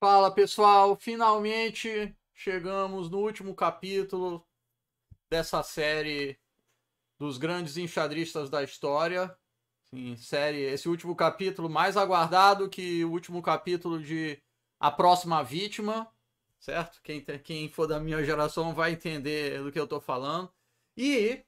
Fala pessoal, finalmente chegamos no último capítulo dessa série dos grandes enxadristas da história. Sim, série, esse último capítulo mais aguardado que o último capítulo de A Próxima Vítima, certo? Quem, quem for da minha geração vai entender do que eu estou falando. E,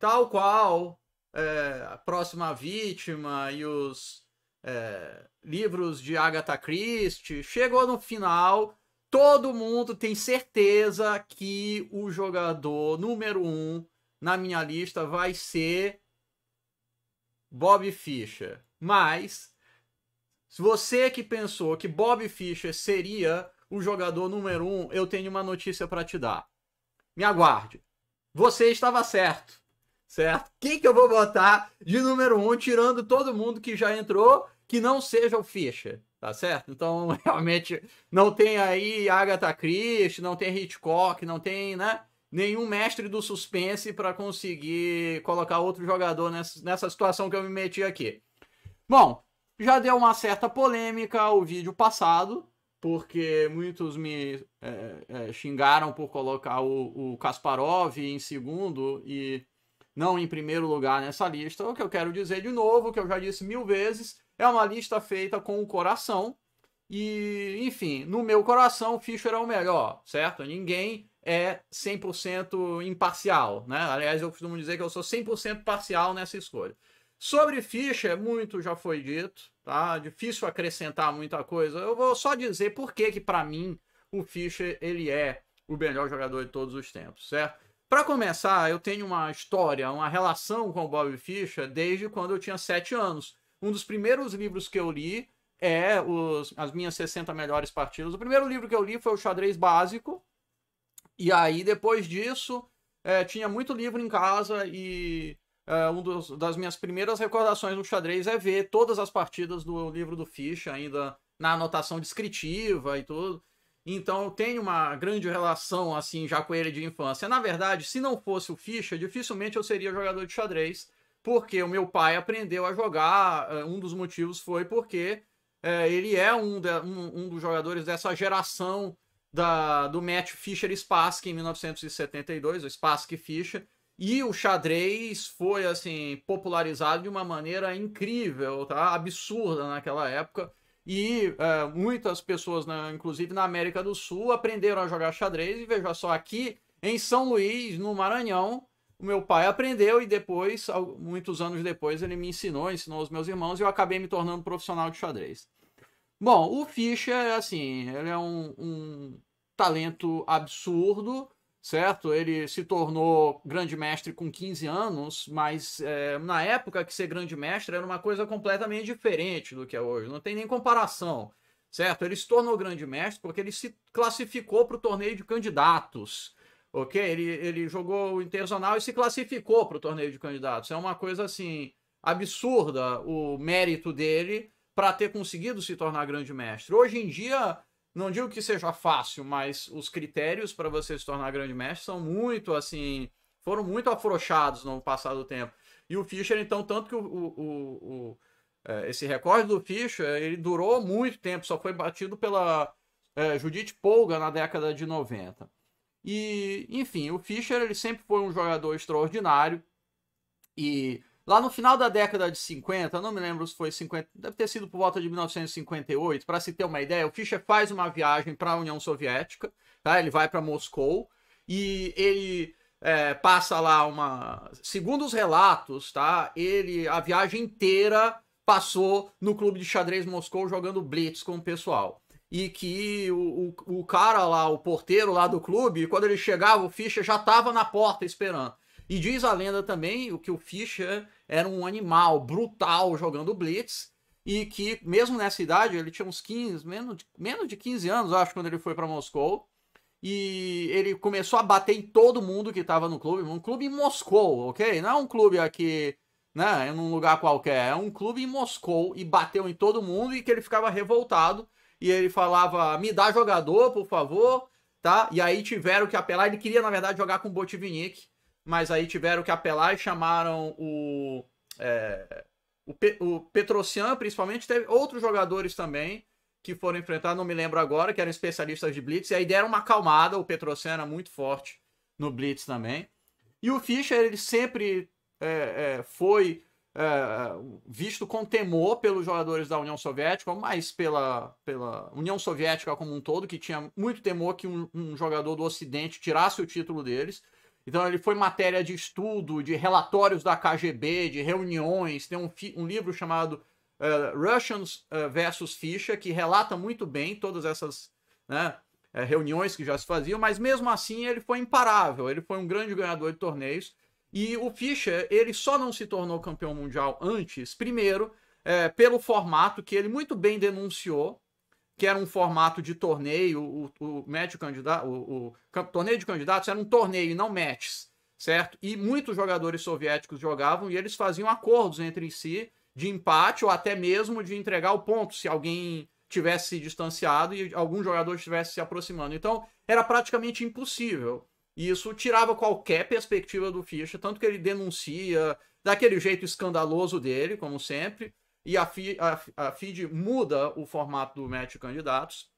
tal qual é, A Próxima Vítima e os é, livros de Agatha Christie. Chegou no final, todo mundo tem certeza que o jogador número um na minha lista vai ser Bob Fischer. Mas, se você que pensou que Bob Fischer seria o jogador número um, eu tenho uma notícia para te dar. Me aguarde. Você estava certo certo? Quem que eu vou botar de número um, tirando todo mundo que já entrou que não seja o Fischer, tá certo? Então, realmente, não tem aí Agatha Christie, não tem Hitchcock, não tem, né? Nenhum mestre do suspense para conseguir colocar outro jogador nessa, nessa situação que eu me meti aqui. Bom, já deu uma certa polêmica o vídeo passado, porque muitos me é, é, xingaram por colocar o, o Kasparov em segundo e não em primeiro lugar nessa lista. O que eu quero dizer de novo, que eu já disse mil vezes, é uma lista feita com o coração. E, enfim, no meu coração, o Fischer é o melhor, certo? Ninguém é 100% imparcial, né? Aliás, eu costumo dizer que eu sou 100% parcial nessa escolha. Sobre Fischer, muito já foi dito, tá? Difícil acrescentar muita coisa. Eu vou só dizer por que que para mim o Fischer ele é o melhor jogador de todos os tempos, certo? Para começar, eu tenho uma história, uma relação com o Bob Fischer desde quando eu tinha 7 anos. Um dos primeiros livros que eu li é os, as minhas 60 melhores partidas. O primeiro livro que eu li foi o Xadrez Básico. E aí, depois disso, é, tinha muito livro em casa e é, uma das minhas primeiras recordações do xadrez é ver todas as partidas do livro do Fischer, ainda na anotação descritiva e tudo. Então eu tenho uma grande relação assim já com ele de infância. Na verdade, se não fosse o Fischer, dificilmente eu seria jogador de xadrez, porque o meu pai aprendeu a jogar. Eh, um dos motivos foi porque é, ele é um, de, um, um, dos jogadores dessa geração da, do Matt Fischer Spassky em 1972, o Spassky Fischer. E o xadrez foi assim popularizado de uma maneira incrível, tá? absurda naquela época. E é, muitas pessoas, né, inclusive na América do Sul, aprenderam a jogar xadrez. E veja só, aqui em São Luís, no Maranhão, o meu pai aprendeu e depois, muitos anos depois, ele me ensinou, ensinou os meus irmãos e eu acabei me tornando profissional de xadrez. Bom, o Fischer é assim, ele é um, um talento absurdo, certo? Ele se tornou grande mestre com 15 anos, mas é, na época que ser grande mestre era uma coisa completamente diferente do que é hoje, não tem nem comparação, certo? Ele se tornou grande mestre porque ele se classificou para o torneio de candidatos, ok? Ele, ele jogou o Internacional e se classificou para o torneio de candidatos. É uma coisa assim absurda o mérito dele para ter conseguido se tornar grande mestre. Hoje em dia, não digo que seja fácil, mas os critérios para você se tornar grande mestre são muito assim, foram muito afrouxados no passar do tempo. E o Fischer, então, tanto que o, o, o, é, esse recorde do Fischer, ele durou muito tempo, só foi batido pela é, Judith Polga na década de 90. E, enfim, o Fischer ele sempre foi um jogador extraordinário. E lá no final da década de 50, não me lembro se foi 50, deve ter sido por volta de 1958, para se ter uma ideia, o Fischer faz uma viagem para a União Soviética, tá? Ele vai para Moscou e ele é, passa lá uma, segundo os relatos, tá? Ele a viagem inteira passou no clube de xadrez Moscou jogando blitz com o pessoal e que o, o, o, cara lá, o porteiro lá do clube, quando ele chegava, o Fischer já estava na porta esperando. E diz a lenda também o que o Fischer era um animal brutal jogando blitz e que mesmo nessa idade, ele tinha uns 15, menos de, menos de 15 anos, acho, quando ele foi para Moscou. E ele começou a bater em todo mundo que estava no clube, um clube em Moscou, ok? Não é um clube aqui né, em um lugar qualquer. É um clube em Moscou e bateu em todo mundo e que ele ficava revoltado e ele falava: me dá jogador, por favor, tá? E aí tiveram que apelar. Ele queria, na verdade, jogar com o Botvinnik, mas aí tiveram que apelar e chamaram o. É, o, Pe o Petrocian, principalmente, teve outros jogadores também que foram enfrentar, não me lembro agora, que eram especialistas de Blitz, e aí deram uma acalmada. O Petrocian era muito forte no Blitz também. E o Fischer, ele sempre é, é, foi é, é, visto com temor pelos jogadores da União Soviética, mas pela, pela União Soviética como um todo, que tinha muito temor que um, um, jogador do Ocidente tirasse o título deles. Então ele foi matéria de estudo, de relatórios da KGB, de reuniões. Tem um, um livro chamado uh, Russians vs. versus Fischer, que relata muito bem todas essas né, reuniões que já se faziam, mas mesmo assim ele foi imparável, ele foi um grande ganhador de torneios. E o Fischer, ele só não se tornou campeão mundial antes, primeiro, é, pelo formato que ele muito bem denunciou, que era um formato de torneio, o, o match candidato, o, o, torneio de candidatos era um torneio, e não matches, certo? E muitos jogadores soviéticos jogavam e eles faziam acordos entre si de empate ou até mesmo de entregar o ponto se alguém tivesse se distanciado e algum jogador estivesse se aproximando. Então, era praticamente impossível e isso tirava qualquer perspectiva do Fischer, tanto que ele denuncia daquele jeito escandaloso dele, como sempre. E a, FI, a, a FID muda o formato do match de candidatos,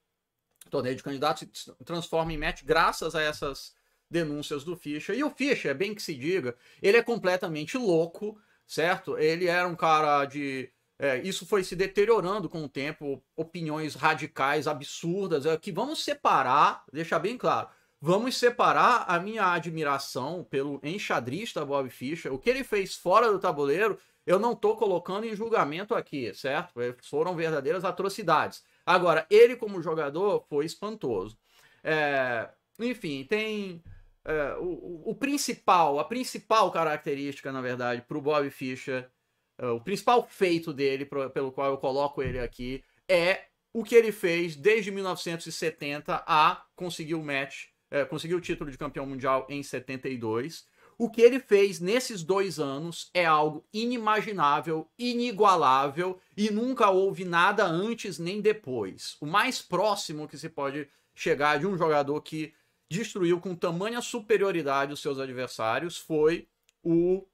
torneio de candidatos, e transforma em match graças a essas denúncias do Fischer. E o Fischer, bem que se diga, ele é completamente louco, certo? Ele era um cara de. É, isso foi se deteriorando com o tempo, opiniões radicais, absurdas, é, que vamos separar, deixar bem claro Vamos separar a minha admiração pelo enxadrista Bob Fischer, o que ele fez fora do tabuleiro, eu não estou colocando em julgamento aqui, certo? É, foram verdadeiras atrocidades. Agora, ele como jogador foi espantoso. É, enfim, tem é, o, o, principal, a principal característica, na verdade, para o Bob Fischer, é, o principal feito dele, pro, pelo qual eu coloco ele aqui, é o que ele fez desde 1970 a conseguir o match é, conseguiu o título de campeão mundial em 72. O que ele fez nesses dois anos é algo inimaginável, inigualável e nunca houve nada antes nem depois. O mais próximo que se pode chegar de um jogador que destruiu com tamanha superioridade os seus adversários foi o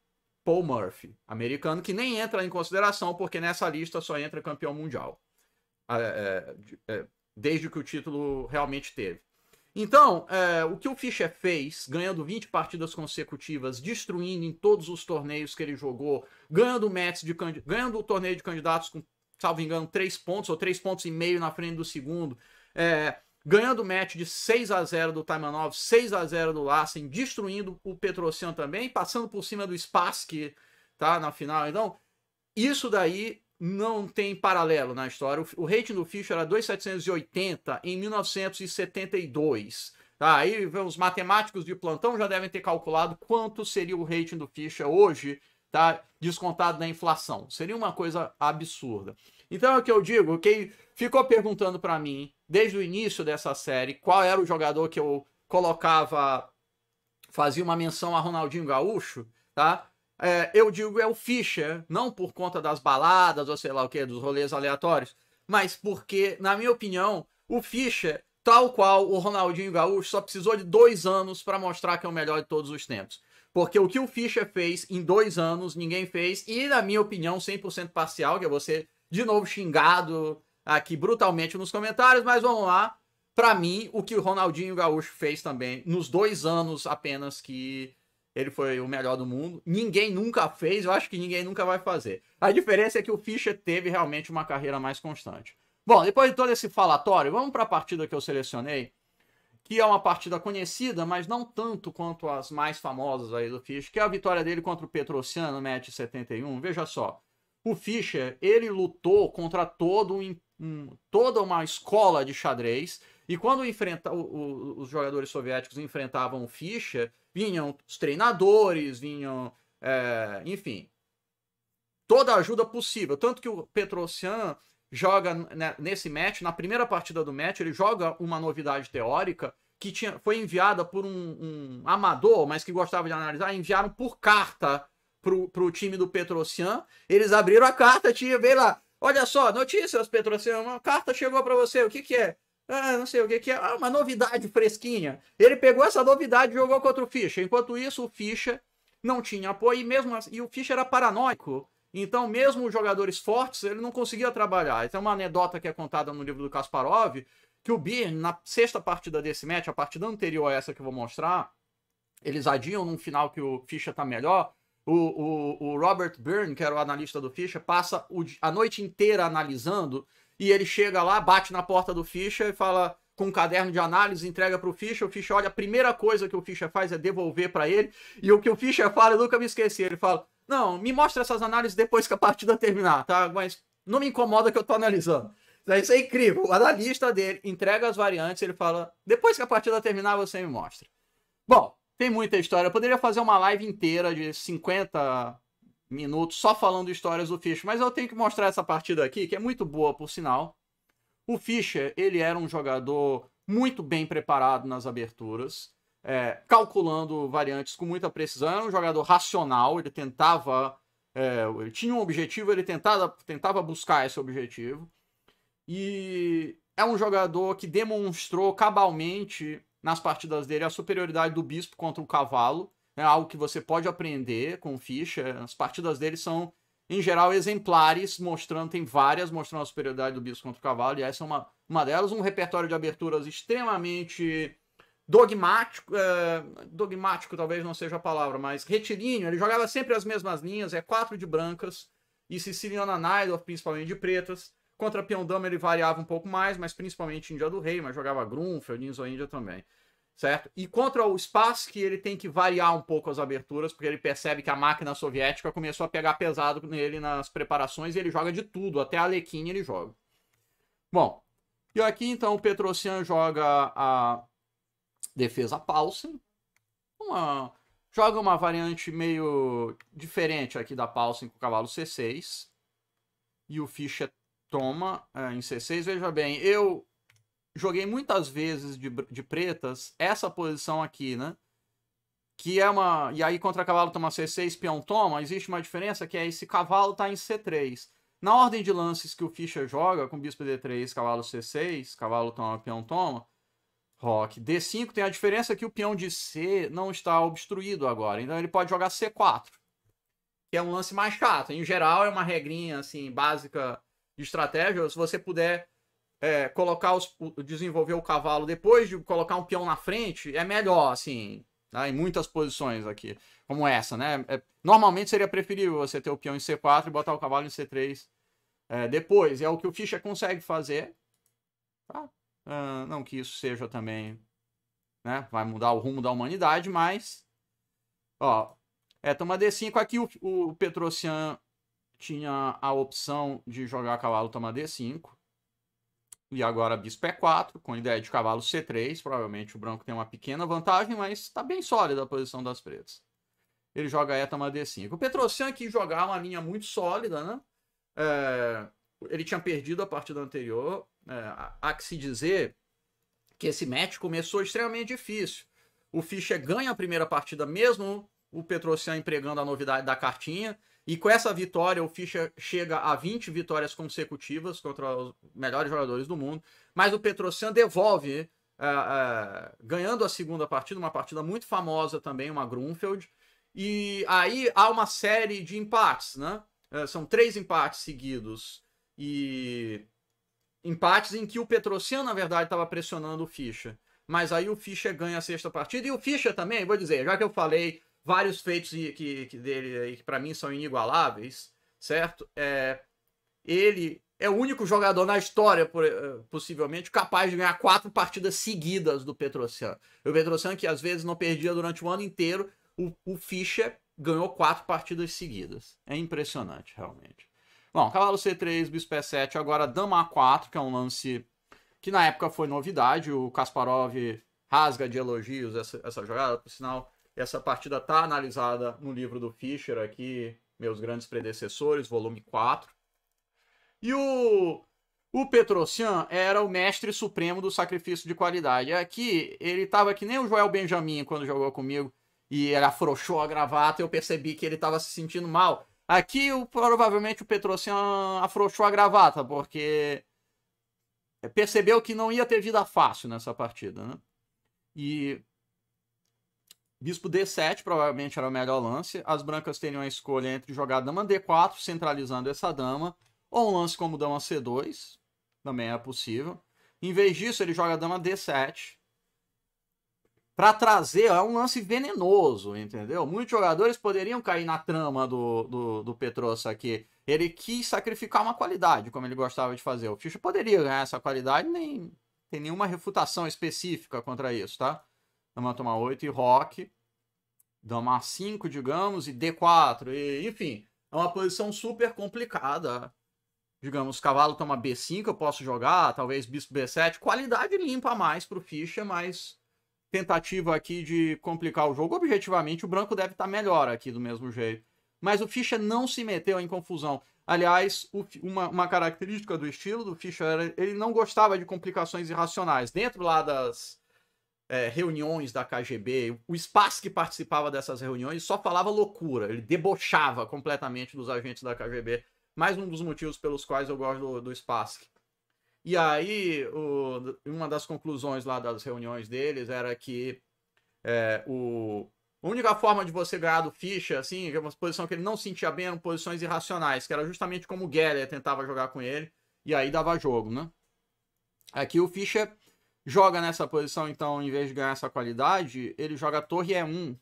Paul Murphy, americano, que nem entra em consideração porque nessa lista só entra campeão mundial. É, é, é desde que o título realmente teve. Então, é, o que o Fischer fez, ganhando 20 partidas consecutivas, destruindo em todos os torneios que ele jogou, ganhando o de ganhando o torneio de candidatos com, salvo engano, 3 pontos ou 3 pontos e meio na frente do segundo, é, ganhando o match de 6 a 0 do Taimanov, 6 a 0 do Larsen, destruindo o Petrosian também, passando por cima do Spassky, tá, na final. Então, isso daí não tem paralelo na história. O, o rating do Fischer era 2,780 em 1972. Tá, aí os matemáticos de plantão já devem ter calculado quanto seria o rating do Fischer hoje, tá? Descontado da inflação. Seria uma coisa absurda. Então é o que eu digo, quem ficou perguntando para mim desde o início dessa série qual era o jogador que eu colocava, fazia uma menção a Ronaldinho Gaúcho, tá? é, eu digo é o Fischer, não por conta das baladas ou sei lá o que, dos rolês aleatórios, mas porque, na minha opinião, o Fischer, tal qual o Ronaldinho Gaúcho, só precisou de dois anos para mostrar que é o melhor de todos os tempos. Porque o que o Fischer fez em dois anos, ninguém fez, e na minha opinião, 100% parcial, que é você de novo xingado aqui brutalmente nos comentários, mas vamos lá. Para mim, o que o Ronaldinho Gaúcho fez também, nos dois anos apenas que ele foi o melhor do mundo. Ninguém nunca fez, eu acho que ninguém nunca vai fazer. A diferença é que o Fischer teve realmente uma carreira mais constante. Bom, depois de todo esse falatório, vamos para a partida que eu selecionei, que é uma partida conhecida, mas não tanto quanto as mais famosas aí do Fischer, que é a vitória dele contra o Petrociano no match 71. Veja só, o Fischer, ele lutou contra todo um, um, toda uma escola de xadrez e quando enfrenta, o, o, os jogadores soviéticos enfrentavam ficha, vinham os treinadores, vinham. É, enfim. Toda a ajuda possível. Tanto que o Petrosian joga né, nesse match, na primeira partida do match, ele joga uma novidade teórica que tinha, foi enviada por um, um amador, mas que gostava de analisar, enviaram por carta para o time do Petrosian. Eles abriram a carta, tinha, veio lá. Olha só, notícias, Petrosian, uma carta chegou para você, o que que é? Ah, não sei o que, que é. Ah, uma novidade fresquinha. Ele pegou essa novidade e jogou contra o Fischer. Enquanto isso, o Fischer não tinha apoio e mesmo assim, e o Fischer era paranoico. Então, mesmo os jogadores fortes, ele não conseguia trabalhar. Tem uma anedota que é contada no livro do Kasparov, que o Byrne na sexta partida desse match, a partida anterior a essa que eu vou mostrar, eles adiam num final que o Fischer tá melhor. O, o, o Robert Byrne, que era o analista do Fischer, passa o, a noite inteira analisando e ele chega lá, bate na porta do Fischer e fala com um caderno de análise, entrega para o Fischer, o Fischer olha, a primeira coisa que o Fischer faz é devolver para ele, e o que o Fischer fala, eu nunca me esqueci, ele fala, não, me mostra essas análises depois que a partida terminar, tá? Mas não me incomoda que eu tô analisando. Então, isso é incrível. O analista dele entrega as variantes, ele fala, depois que a partida terminar, você me mostra. Bom, tem muita história. Eu poderia fazer uma live inteira de 50 minutos só falando histórias do Fischer. Mas eu tenho que mostrar essa partida aqui, que é muito boa, por sinal. O Fischer, ele era um jogador muito bem preparado nas aberturas, é, calculando variantes com muita precisão. Era um jogador racional, ele tentava. É, ele tinha um objetivo, ele tentava, tentava buscar esse objetivo. E é um jogador que demonstrou cabalmente nas partidas dele a superioridade do Bispo contra o Cavalo. É algo que você pode aprender com ficha. As partidas dele são, em geral, exemplares, mostrando, tem várias mostrando a superioridade do bicho contra o cavalo, e essa é uma, uma delas. Um repertório de aberturas extremamente dogmático, é, dogmático talvez não seja a palavra, mas retilíneo. Ele jogava sempre as mesmas linhas, é quatro de brancas, e Siciliana Nidorf, principalmente de pretas. Contra Piondama ele variava um pouco mais, mas principalmente Índia do Rei, mas jogava Grunfeld, Ninzo Índia também certo? E contra o espaço que ele tem que variar um pouco as aberturas, porque ele percebe que a máquina soviética começou a pegar pesado nele nas preparações e ele joga de tudo, até a Alequim ele joga. Bom, e aqui então o Petrocian joga a defesa Paulsen, uma... joga uma variante meio diferente aqui da Paulsen com o cavalo C6, e o Fischer toma é, em C6. Veja bem, eu joguei muitas vezes de, de pretas essa posição aqui, né? Que é uma. E aí, contra cavalo toma C6, peão toma. Existe uma diferença que é esse cavalo tá em C3. Na ordem de lances que o ficha joga, com bispo D3, cavalo C6, cavalo toma, peão toma, rock D5, tem a diferença que o peão de C não está obstruído agora. Então ele pode jogar C4, que é um lance mais chato. Em geral, é uma regrinha assim básica de estratégia. Se você puder é, colocar os, desenvolver o cavalo depois de colocar um peão na frente é melhor, assim, tá? em muitas posições aqui, como essa, né? É, normalmente seria preferível você ter o peão em C4 e botar o cavalo em C3 é, depois. É o que o Fischer consegue fazer. Tá? Ah, não que isso seja também, né? Vai mudar o rumo da humanidade, mas, ó, é, toma D5 aqui o, o Petrocian tinha a opção de jogar cavalo toma D5 e agora bispo E4, é com ideia de cavalo C3. Provavelmente o branco tem uma pequena vantagem, mas está bem sólida a posição das pretas. Ele joga E dama D5. O Petrocin aqui jogar uma linha muito sólida, né? É... ele tinha perdido a partida anterior. É... há que se dizer que esse match começou extremamente difícil. O Fischer ganha a primeira partida mesmo, o Petrocin empregando a novidade da cartinha. E com essa vitória, o Fischer chega a 20 vitórias consecutivas contra os melhores jogadores do mundo. Mas o Petrosian devolve, uh, uh, ganhando a segunda partida, uma partida muito famosa também, uma Grunfeld. E aí há uma série de empates, né? Uh, são três empates seguidos. E empates em que o Petrosian, na verdade, estava pressionando o Fischer. Mas aí o Fischer ganha a sexta partida. E o Fischer também, vou dizer, já que eu falei vários feitos que, que dele que para mim são inigualáveis, certo? É, ele é o único jogador na história, eh, possivelmente, capaz de ganhar quatro partidas seguidas do Petrociano. O Petrociano, que às vezes não perdia durante o ano inteiro, o, o Fischer ganhou quatro partidas seguidas. É impressionante, realmente. Bom, cavalo C3, bispo E7, agora dama A4, que é um lance que na época foi novidade. O Kasparov rasga de elogios essa, essa jogada, por sinal, essa partida está analisada no livro do Fischer aqui, Meus Grandes Predecessores, volume 4. E o, o Petrocian era o mestre supremo do sacrifício de qualidade. Aqui, é ele estava que nem o Joel Benjamin quando jogou comigo, e ele afrouxou a gravata, eu percebi que ele estava se sentindo mal. Aqui, o, provavelmente, o Petrocian afrouxou a gravata, porque percebeu que não ia ter vida fácil nessa partida, né? E Bispo D7, provavelmente era o melhor lance. As brancas teriam a escolha entre jogar dama D4, centralizando essa dama, ou um lance como dama C2, também era é possível. Em vez disso, ele joga dama D7. Para trazer, é um lance venenoso, entendeu? Muitos jogadores poderiam cair na trama do, do, do aqui. Ele quis sacrificar uma qualidade, como ele gostava de fazer. O Ficha poderia ganhar essa qualidade, nem tem nenhuma refutação específica contra isso, tá? Dama toma 8 e Rock. Dama 5, digamos, e D4. E, enfim, é uma posição super complicada. Digamos, cavalo toma B5, eu posso jogar, talvez bispo B7. Qualidade limpa mais pro ficha, mas tentativa aqui de complicar o jogo. Objetivamente, o branco deve estar tá melhor aqui do mesmo jeito. Mas o ficha não se meteu em confusão. Aliás, o, uma, uma, característica do estilo do Fischer era ele não gostava de complicações irracionais. Dentro lá das, é, reuniões da KGB, o espaço que participava dessas reuniões só falava loucura, ele debochava completamente dos agentes da KGB. Mais um dos motivos pelos quais eu gosto do, do Spassky. E aí, o, uma das conclusões lá das reuniões deles era que é, o, a única forma de você ganhar do Fischer, assim, que é uma posição que ele não sentia bem, eram posições irracionais, que era justamente como o Geller tentava jogar com ele, e aí dava jogo, né? Aqui o Fischer joga nessa posição, então, em vez de ganhar essa qualidade, ele joga torre E1,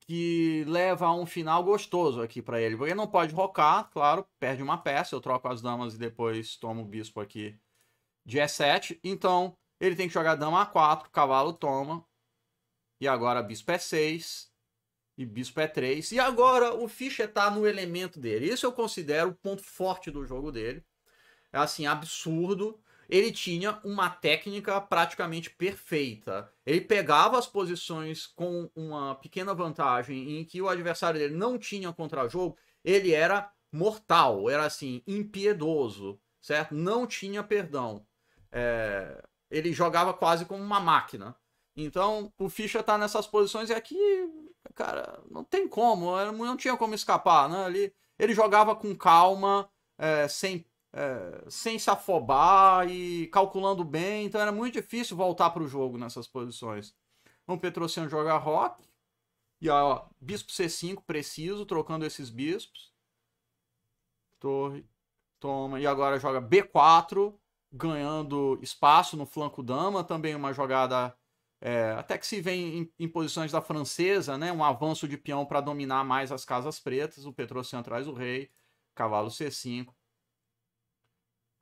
que leva a um final gostoso aqui para ele. Porque ele não pode rocar, claro, perde uma peça, eu troco as damas e depois tomo o bispo aqui de E7. Então, ele tem que jogar dama A4, cavalo toma, e agora bispo E6, e bispo E3. E agora o Fischer tá no elemento dele. Isso eu considero o ponto forte do jogo dele. É assim, absurdo ele tinha uma técnica praticamente perfeita. Ele pegava as posições com uma pequena vantagem em que o adversário dele não tinha contra-jogo, ele era mortal, era assim, impiedoso, certo? Não tinha perdão. É... Ele jogava quase como uma máquina. Então, o Ficha tá nessas posições é e aqui, cara, não tem como, não tinha como escapar, né? Ele, ele jogava com calma, é, sem é, sem se afobar e calculando bem, então era muito difícil voltar para o jogo nessas posições. Então, o Petrociano joga rock, e ó, bispo C5, preciso, trocando esses bispos. Torre, toma, e agora joga B4, ganhando espaço no flanco dama, também uma jogada é, até que se vem em, em, posições da francesa, né? Um avanço de peão para dominar mais as casas pretas. O Petrociano traz o rei, cavalo C5,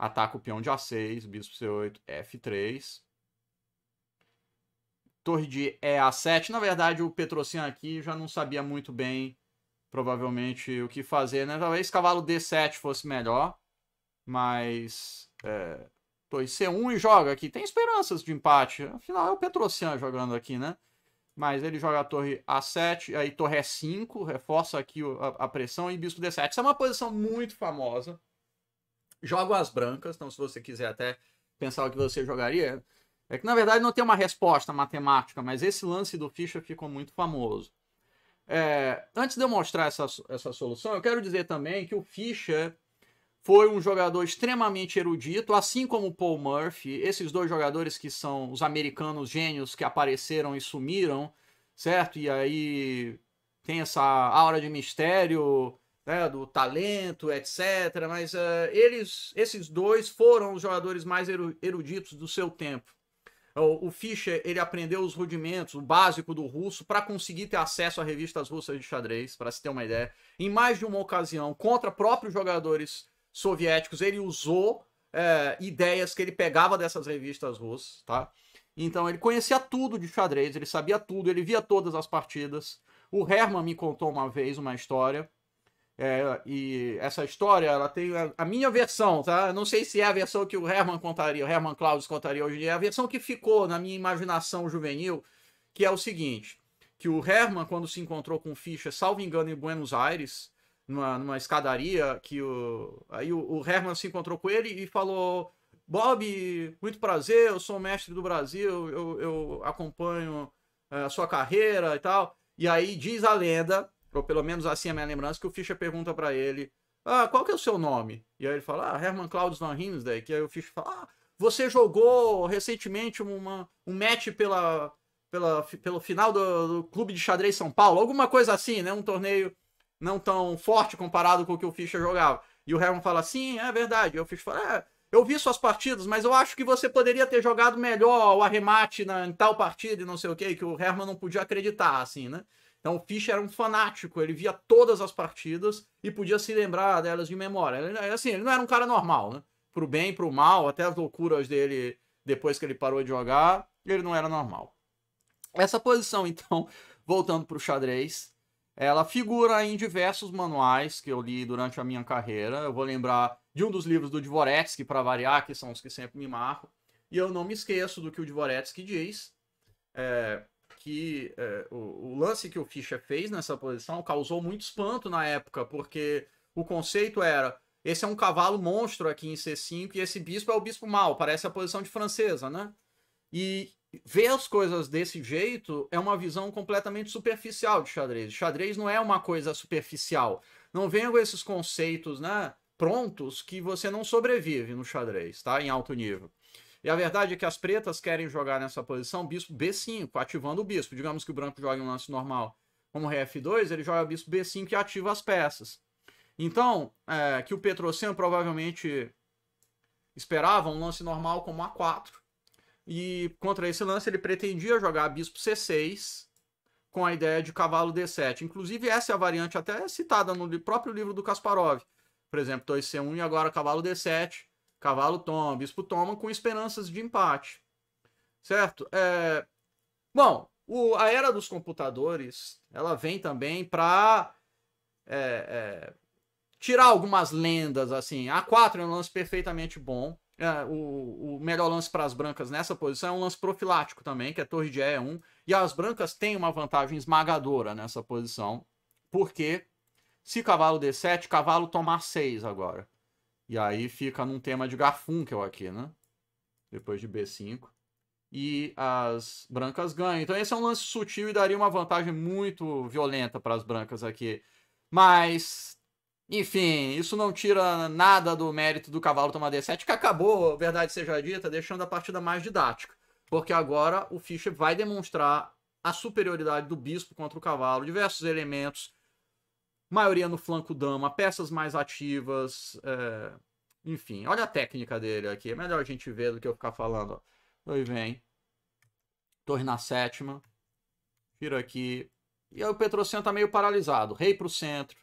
Ataca o peão de A6, bispo C8, F3. Torre de EA7. Na verdade, o Petrocin aqui já não sabia muito bem, provavelmente, o que fazer, né? Talvez cavalo D7 fosse melhor, mas... É, torre C1 e joga aqui. Tem esperanças de empate. Afinal, é o Petrocin jogando aqui, né? Mas ele joga a torre A7, aí torre E5, reforça aqui a, a pressão e bispo D7. Isso é uma posição muito famosa jogo as brancas, então se você quiser até pensar o que você jogaria, é que na verdade não tem uma resposta matemática, mas esse lance do ficha ficou muito famoso. É, antes de eu mostrar essa, essa solução, eu quero dizer também que o Fischer foi um jogador extremamente erudito, assim como o Paul Murphy, esses dois jogadores que são os americanos gênios que apareceram e sumiram, certo? E aí tem essa aura de mistério, né, do talento, etc. Mas uh, eles, esses dois foram os jogadores mais eruditos do seu tempo. O, o Fischer ele aprendeu os rudimentos, o básico do russo, para conseguir ter acesso a revistas russas de xadrez, para se ter uma ideia. Em mais de uma ocasião, contra próprios jogadores soviéticos, ele usou é, ideias que ele pegava dessas revistas russas, tá? Então ele conhecia tudo de xadrez, ele sabia tudo, ele via todas as partidas. O Herman me contou uma vez uma história é, e essa história, ela tem a, a, minha versão, tá? Não sei se é a versão que o Herman contaria, o Herman Claudius contaria hoje em dia, é a versão que ficou na minha imaginação juvenil, que é o seguinte, que o Herman, quando se encontrou com o Fischer, salvo engano, em Buenos Aires, numa, numa escadaria, que o... Aí o, o Herman se encontrou com ele e falou, Bob, muito prazer, eu sou mestre do Brasil, eu, eu acompanho eh, a sua carreira e tal. E aí diz a lenda ou pelo menos assim é a minha lembrança, que o Fischer pergunta para ele, ah, qual que é o seu nome? E aí ele fala, ah, Herman Claudius von Hinsdeck. E aí o Fischer fala, ah, você jogou recentemente uma, um match pela, pela, pelo final do, do Clube de Xadrez São Paulo, alguma coisa assim, né? Um torneio não tão forte comparado com o que o Fischer jogava. E o Herman fala, sim, é verdade. E o Fischer fala, é, eu vi suas partidas, mas eu acho que você poderia ter jogado melhor o arremate na, em tal partida e não sei o que, que o Herman não podia acreditar, assim, né? Então o Fischer era um fanático, ele via todas as partidas e podia se lembrar delas de memória. Ele, é, assim, ele não era um cara normal, né? Pro bem, pro mal, até as loucuras dele depois que ele parou de jogar, ele não era normal. Essa posição, então, voltando pro xadrez, ela figura em diversos manuais que eu li durante a minha carreira. Eu vou lembrar de um dos livros do Dvoretsky, para variar, que são os que sempre me marcam. E eu não me esqueço do que o Dvoretsky diz. É, que é, o, o, lance que o Fischer fez nessa posição causou muito espanto na época, porque o conceito era: esse é um cavalo monstro aqui em C5 e esse bispo é o bispo mau, parece a posição de francesa, né? E ver as coisas desse jeito é uma visão completamente superficial de xadrez. Xadrez não é uma coisa superficial. Não venham esses conceitos, né? Prontos que você não sobrevive no xadrez, tá? Em alto nível. E a verdade é que as pretas querem jogar nessa posição bispo B5, ativando o bispo. Digamos que o branco jogue um lance normal como f 2 ele joga bispo B5 e ativa as peças. Então, é, que o Petroceno provavelmente esperava um lance normal como A4. E contra esse lance ele pretendia jogar bispo C6 com a ideia de cavalo D7. Inclusive essa é a variante até citada no próprio livro do Kasparov. Por exemplo, 2C1 e agora cavalo D7 Cavalo toma, bispo toma, com esperanças de empate. Certo? É... Bom, o, a era dos computadores, ela vem também para é, é, tirar algumas lendas, assim. A4 é um lance perfeitamente bom. É, o, o, melhor lance para as brancas nessa posição é um lance profilático também, que é torre de E1. E as brancas têm uma vantagem esmagadora nessa posição, porque se cavalo D7, cavalo tomar 6 agora. E aí fica num tema de Garfunkel é aqui, né? Depois de B5. E as brancas ganham. Então esse é um lance sutil e daria uma vantagem muito violenta para as brancas aqui. Mas, enfim, isso não tira nada do mérito do cavalo tomar D7, que acabou, verdade seja dita, deixando a partida mais didática. Porque agora o Fischer vai demonstrar a superioridade do bispo contra o cavalo, diversos elementos maioria no flanco dama, peças mais ativas, é... enfim, olha a técnica dele aqui, é melhor a gente ver do que eu ficar falando. Ó. Aí vem, torre na sétima, vira aqui, e aí o Petrocentro tá meio paralisado, rei pro centro,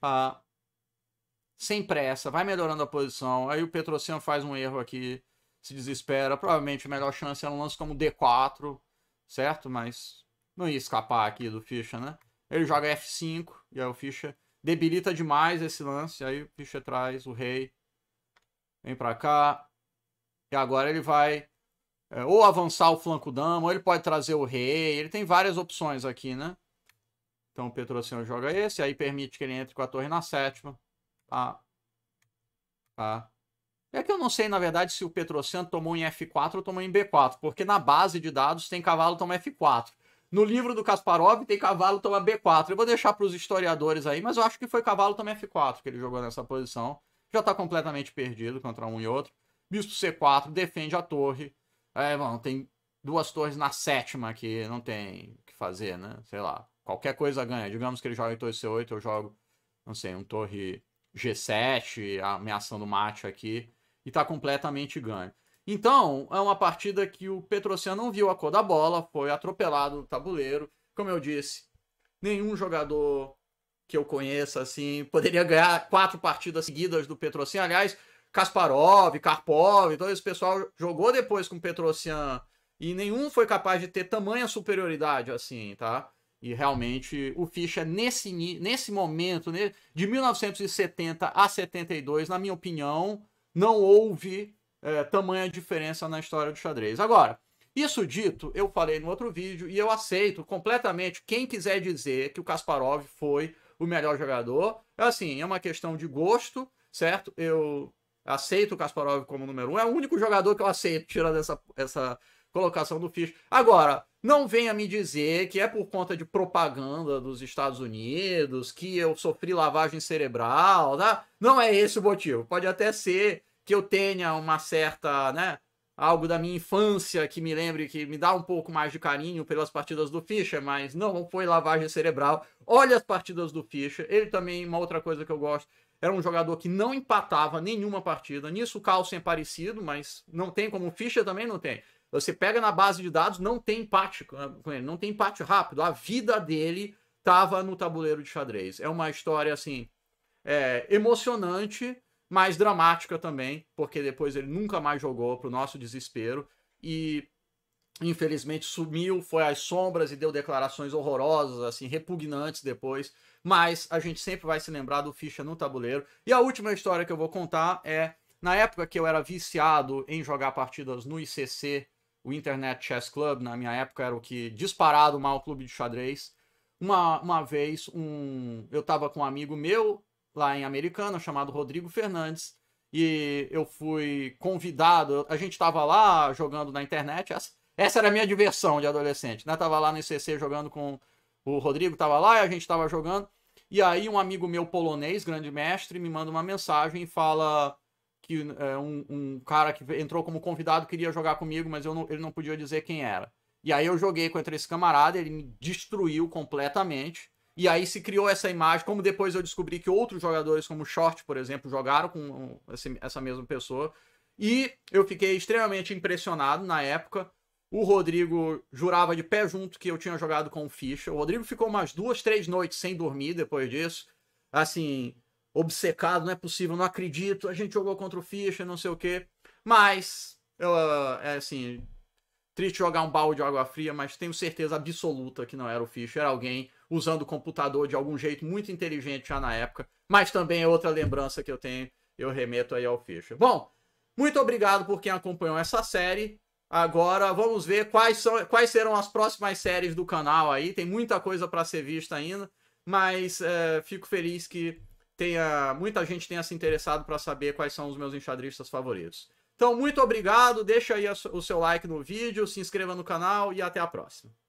tá? Sem pressa, vai melhorando a posição, aí o Petrocentro faz um erro aqui, se desespera, provavelmente a melhor chance é um lance como D4, certo? Mas não ia escapar aqui do ficha, né? Ele joga F5 e aí o Fischer debilita demais esse lance. Aí o Fischer traz o rei. Vem pra cá. E agora ele vai é, ou avançar o flanco dama, ou ele pode trazer o rei. Ele tem várias opções aqui, né? Então o Petrocino joga esse. Aí permite que ele entre com a torre na sétima. Tá? Tá? É que eu não sei, na verdade, se o Petrocento tomou em F4 ou tomou em B4, porque na base de dados tem cavalo toma F4. No livro do Kasparov tem cavalo toma B4. Eu vou deixar para os historiadores aí, mas eu acho que foi cavalo toma F4 que ele jogou nessa posição. Já está completamente perdido contra um e outro. Bispo C4 defende a torre. É, bom, tem duas torres na sétima que não tem o que fazer, né? Sei lá. Qualquer coisa ganha. Digamos que ele joga em torre C8, eu jogo, não sei, um torre G7, ameaçando o mate aqui, e está completamente ganho. Então, é uma partida que o Petrociano não viu a cor da bola, foi atropelado no tabuleiro. Como eu disse, nenhum jogador que eu conheça assim poderia ganhar quatro partidas seguidas do Petrociano. Aliás, Kasparov, Karpov, todo então esse pessoal jogou depois com o Petrociano e nenhum foi capaz de ter tamanha superioridade assim, tá? E realmente o Fischer, nesse, nesse momento, de 1970 a 72, na minha opinião, não houve é, tamanha diferença na história do xadrez. Agora, isso dito, eu falei no outro vídeo e eu aceito completamente quem quiser dizer que o Kasparov foi o melhor jogador. Assim, é uma questão de gosto, certo? Eu aceito o Kasparov como número um. É o único jogador que eu aceito, tirando essa, essa colocação do Fisch. Agora, não venha me dizer que é por conta de propaganda dos Estados Unidos, que eu sofri lavagem cerebral, tá? Não é esse o motivo. Pode até ser que eu tenha uma certa, né? Algo da minha infância que me lembre, que me dá um pouco mais de carinho pelas partidas do Fischer, mas não foi lavagem cerebral. Olha as partidas do Fischer. Ele também, uma outra coisa que eu gosto, era um jogador que não empatava nenhuma partida. Nisso o Carlsen é parecido, mas não tem como o Fischer também não tem. Você pega na base de dados, não tem empate com ele, não tem empate rápido. A vida dele estava no tabuleiro de xadrez. É uma história assim é, emocionante mais dramática também, porque depois ele nunca mais jogou pro nosso desespero e infelizmente sumiu, foi às sombras e deu declarações horrorosas, assim, repugnantes depois, mas a gente sempre vai se lembrar do Ficha no tabuleiro. E a última história que eu vou contar é na época que eu era viciado em jogar partidas no ICC, o Internet Chess Club, na minha época era o que disparado o maior clube de xadrez. Uma, uma vez, um, eu estava com um amigo meu, lá em Americana, chamado Rodrigo Fernandes. E eu fui convidado, a gente estava lá jogando na internet, essa, essa era a minha diversão de adolescente, né? Tava lá no ICC jogando com o Rodrigo, tava lá e a gente tava jogando. E aí um amigo meu polonês, grande mestre, me manda uma mensagem e fala que é, um, um, cara que entrou como convidado queria jogar comigo, mas não, ele não podia dizer quem era. E aí eu joguei contra esse camarada, ele me destruiu completamente. E aí se criou essa imagem, como depois eu descobri que outros jogadores, como Short, por exemplo, jogaram com essa mesma pessoa. E eu fiquei extremamente impressionado na época. O Rodrigo jurava de pé junto que eu tinha jogado com o Fischer. O Rodrigo ficou umas duas, três noites sem dormir depois disso. Assim, obcecado, não é possível, não acredito. A gente jogou contra o Fischer, não sei o quê. Mas, eu, é, assim, triste jogar um balde de água fria, mas tenho certeza absoluta que não era o Fischer, era alguém usando o computador de algum jeito muito inteligente já na época, mas também é outra lembrança que eu tenho, eu remeto aí ao Fischer. Bom, muito obrigado por quem acompanhou essa série. Agora vamos ver quais, são, quais serão as próximas séries do canal aí. Tem muita coisa para ser vista ainda, mas é, fico feliz que tenha muita gente tenha se interessado para saber quais são os meus enxadristas favoritos. Então, muito obrigado, deixa aí o seu like no vídeo, se inscreva no canal e até a próxima.